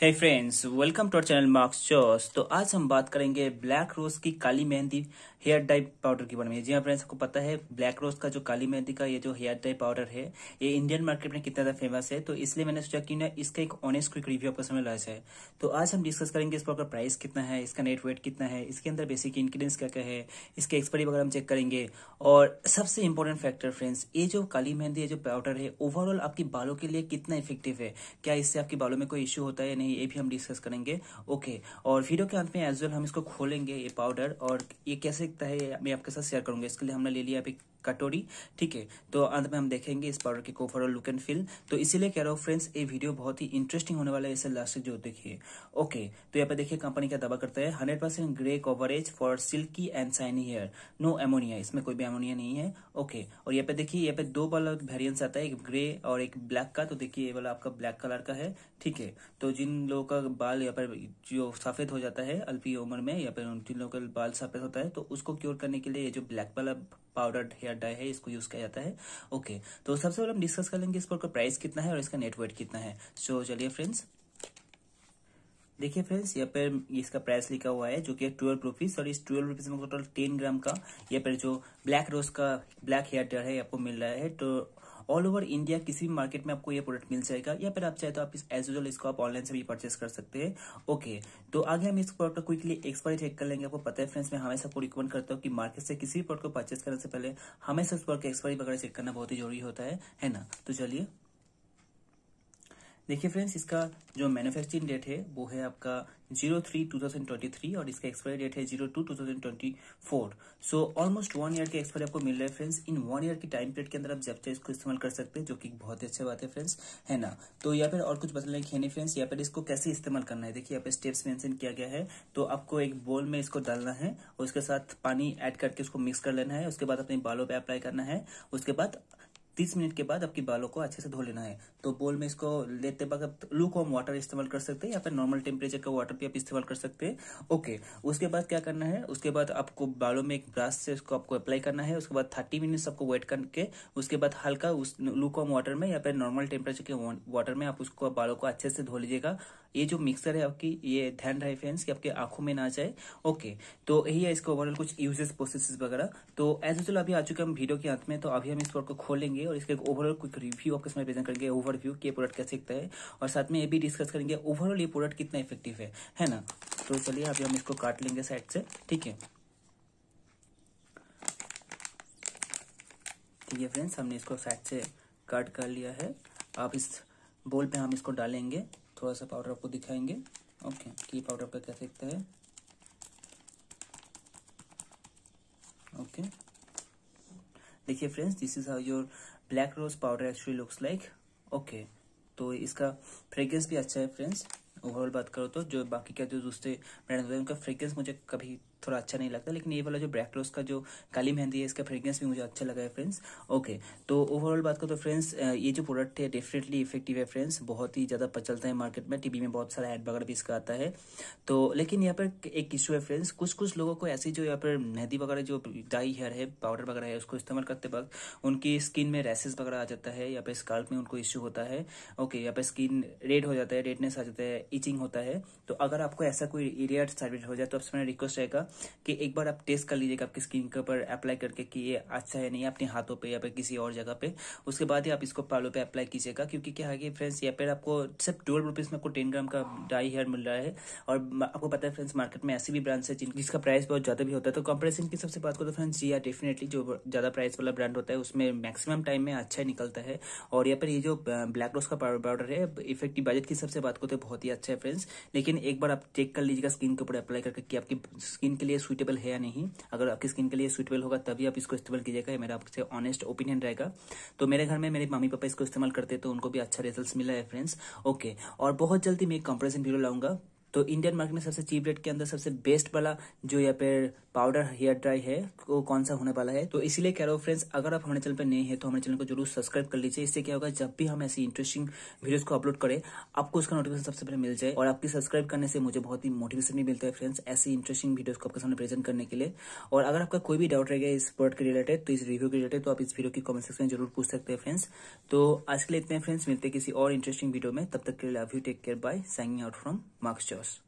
hey friends welcome to channel मार्क्स चोस तो आज हम बात करेंगे ब्लैक रोज की Kali Mehndi hair dye powder के बारे में जी हाँ फ्रेंड्स आपको पता है ब्लैक रोज का जो काली मेहंदी का ये जो हेयर डाई पाउडर है ये इंडियन मार्केट में कितना ज्यादा फेमस है तो इसलिए मैंने सोचा कि ना इसका एक ऑनेस्ट क्विक रिव्यू आपको समय लाया है तो आज हम डिस्कस करेंगे इस प्रोडक्ट प्राइस कितना है इसका नेट वेट कितना है इसके अंदर बेसिक इंग्रीडियंट्स क्या क्या है इसके एक्सपायरी वगैरह हम चेक करेंगे और सबसे इम्पोर्टेंट फैक्टर फ्रेंड्स ये जो काली मेहंदी जो पाउडर है ओवरऑल आपके बालों के लिए कितना इफेक्टिव है क्या इससे आपके बालों में कोई इश्यू होता है नहीं है ये भी हम डिस्कस करेंगे ओके और वीडियो के अंत में एज वेल हम इसको खोलेंगे ये पाउडर और ये कैसे दिखता है मैं आपके साथ शेयर करूंगा इसके लिए हमने ले लिया अभी कटोरी ठीक है तो अंत में हम देखेंगे इस पाउडर के ओवरऑल लुक एंड फील तो इसीलिए कह रहा हूँ फ्रेंड्स ये वीडियो बहुत ही इंटरेस्टिंग होने वाला है इसे लास्ट जो देखिए ओके तो यहाँ पे देखिए कंपनी का दावा करता है hundred percent grey coverage for silky and shiny hair no ammonia इसमें कोई भी एमोनिया नहीं है ओके और यहाँ पे देखिए यहाँ पे दो वाला वेरियंस आता है एक ग्रे और एक ब्लैक का तो देखिये ये वाला आपका ब्लैक कलर का है ठीक है तो जिन लोगों का बाल या पर जो सफ़ेद हो जाता है अल्पी उम्र में या फिर जिन लोगों का बाल सफ़ेद होता है तो उसको क्योर करने के लिए ये जो ब्लैक वाला पाउडर हेयर डाई है इसको यूज़ किया जाता है ओके तो सबसे पहले हम डिस्कस कर लेंगे इस पर प्राइस कितना है और इसका नेटवर्क कितना है सो चलिए फ्रेंड्स देखिए फ्रेंड्स यहाँ पर इसका प्राइस लिखा हुआ है जो कि ट्वेल्व रुपीज और इस ट्वेल्व रुपीज में टोटल टेन ग्राम का यहाँ पर जो ब्लैक रोज का ब्लैक हेयर डायर है आपको मिल रहा है तो ऑल ओवर इंडिया किसी भी मार्केट में आपको ये प्रोडक्ट मिल जाएगा या फिर आप चाहे तो आप इस एज यूजल इसको आप ऑनलाइन से भी परचेस कर सकते हैं ओके तो आगे हम इस प्रोडक्ट का क्विकली एक्सपायरी चेक कर लेंगे आपको पता है फ्रेंड्स मैं हमेशा आपको रिकमेंड करता हूँ कि मार्केट से किसी भी प्रोडक्ट को परचेस करने से पहले हमेशा उस प्रोडक्ट की एक्सपायरी वगैरह चेक करना बहुत ही जरूरी होता है है ना तो चलिए देखिए फ्रेंड्स इसका जो मैन्युफैक्चरिंग डेट है वो है आपका zero three two thousand twenty three और इसका एक्सपायरी डेट है zero two two thousand twenty four so almost one year के एक्सपायरी आपको मिल रहा है फ्रेंड्स इन वन ईयर की टाइम पीरियड के अंदर आप जब चाहे इसको इस्तेमाल कर सकते हैं जो कि बहुत ही अच्छी बात है फ्रेंड्स है ना तो या फिर और कुछ बदलने की है नहीं फ्रेंड्स या फिर इसको कैसे इस्तेमाल करना है देखिए यहाँ पे स्टेप्स मैंशन किया गया है तो आपको एक बोल में इसको डालना है और उसके साथ पानी एड करके उसको मिक्स कर लेना है उसके बाद अपने बालों पर अप्लाई करना है उसके बाद तीस मिनट के बाद आपके बालों को अच्छे से धो लेना है तो बोल में इसको लेते वक्त लूक लूकॉम वाटर इस्तेमाल कर सकते हैं या फिर नॉर्मल टेम्परेचर का वाटर भी आप इस्तेमाल कर सकते हैं ओके उसके बाद क्या करना है उसके बाद आपको बालों में एक ब्रश से उसको आपको अप्लाई करना है उसके बाद थर्टी मिनट्स आपको वेट करके उसके बाद हल्का उस लूकॉम वाटर में या फिर नॉर्मल टेम्परेचर के वाटर में आप उसको बालों को अच्छे से धो लीजिएगा ये जो मिक्सर है आपकी ये ध्यान रहे फ्रेंड्स कि आपके आंखों में ना जाए ओके तो यही है इसका ओवरऑल कुछ यूजेस प्रोसेस वगैरह तो एज यूजल अभी आ चुके हम वीडियो के अंत में तो अभी हम इस प्रोडक्ट को खोलेंगे और इसका ओवरऑल कुछ रिव्यू आपके समय प्रेजेंट करेंगे ओवरव्यू की प्रोडक्ट कैसे दिखता है और साथ में ये भी डिस्कस करेंगे ओवरऑल ये प्रोडक्ट कितना इफेक्टिव है है ना तो चलिए अभी हम इसको काट लेंगे साइड से ठीक है ठीक है फ्रेंड्स हमने इसको साइड से कट कर लिया है आप इस बोल पे हम इसको डालेंगे थोड़ा सा पाउडर आपको दिखाएंगे ओके की पाउडर आपका कैसे दिखता है ओके देखिए friends this is how your black rose powder actually looks like okay तो इसका फ्रेग्रेंस भी अच्छा है फ्रेंड्स ओवरऑल बात करो तो जो बाकी का जो दूसरे ब्रांड होते हैं उनका फ्रेग्रेंस मुझे कभी थोड़ा अच्छा नहीं लगता लेकिन ये वाला जो ब्लैक का जो काली मेहंदी है इसका फ्रेग्रेंस भी मुझे अच्छा लगा है फ्रेंड्स ओके तो ओवरऑल बात करो तो फ्रेंड्स ये जो प्रोडक्ट है डेफिनेटली इफेक्टिव है फ्रेंड्स बहुत ही ज़्यादा पचलता है मार्केट में टीवी में बहुत सारा एड वगैरह भी इसका आता है तो लेकिन यहाँ पर एक इशू है फ्रेंड्स कुछ कुछ लोगों को ऐसी जो यहाँ पर मेहंदी वगैरह जो डाई हेयर है पाउडर वगैरह है उसको इस्तेमाल करते वक्त उनकी स्किन में रैसेस वगैरह आ जाता है या पर स्काल्प में उनको इश्यू होता है ओके यहाँ पर स्किन रेड हो जाता है रेडनेस आ जाता है इचिंग होता है तो अगर आपको ऐसा कोई एरिया सर्विस हो जाए तो आपसे मेरा रिक्वेस्ट रहेगा कि एक बार आप टेस्ट कर लीजिएगा आपकी स्किन के ऊपर अप्लाई करके कि ये अच्छा है नहीं अपने हाथों पे या फिर किसी और जगह पे उसके बाद ही आप इसको बालों पे अप्लाई कीजिएगा क्योंकि क्या है कि फ्रेंड्स यहाँ पर आपको सिर्फ ट्वेल्व रुपीज़ में आपको टेन ग्राम का डाई हेयर मिल रहा है और आपको पता है फ्रेंड्स मार्केट में ऐसी भी ब्रांड्स है जिसका प्राइस बहुत ज़्यादा भी होता है तो कंपेरिजन की सबसे बात करो तो फ्रेंड्स जी डेफिनेटली जो ज़्यादा प्राइस वाला ब्रांड होता है उसमें मैक्सिमम टाइम में अच्छा निकलता है और यहाँ पर ये जो ब्लैक रोज का पाउडर है इफेक्टिव बजट की सबसे बात करते तो बहुत ही अच्छा है फ्रेंड्स लेकिन एक बार आप चेक कर लीजिएगा स्किन के ऊपर अप्लाई करके कि आपकी स्किन के लिए सुइटेबल है या नहीं अगर आपकी स्किन के लिए सुइटेबल होगा तभी आप इसको इस्तेमाल कीजिएगा ये मेरा आपसे ऑनेस्ट ओपिनियन रहेगा तो मेरे घर में मेरे मम्मी पापा इसको इस्तेमाल करते तो उनको भी अच्छा रिजल्ट मिला है फ्रेंड्स ओके और बहुत जल्दी मैं एक कंपेरिजन वीडियो लाऊंगा तो इंडियन मार्केट में सबसे चीप रेट के अंदर सबसे बेस्ट वाला जो यहाँ पे पाउडर हेयर ड्राई है वो कौन सा होने वाला है तो इसलिए कह रहा हूँ फ्रेंड्स अगर आप हमारे चैनल पर नए हैं तो हमारे चैनल को जरूर सब्सक्राइब कर लीजिए इससे क्या होगा जब भी हम ऐसी इंटरेस्टिंग वीडियोस को अपलोड करें आपको उसका नोटिफिकेशन सबसे पहले मिल जाए और आपकी सब्सक्राइब करने से मुझे बहुत ही मोटिवेशन भी मिलता है फ्रेंड्स ऐसी इंटरेस्टिंग वीडियोज को आपके सामने प्रेजेंट करने के लिए और अगर आपका कोई भी डाउट रहेगा इस प्रोडक्ट के रिलेटेड तो इस रिव्यू के रिलेटेड तो आप इस वीडियो की कॉमेंट सेक्शन में जरूर पूछ सकते हैं फ्रेंड्स तो आज के लिए इतने फ्रेंड्स मिलते किसी और इंटरेस्टिंग वीडियो में तब तक के लिए love you take care bye signing out from Max i o s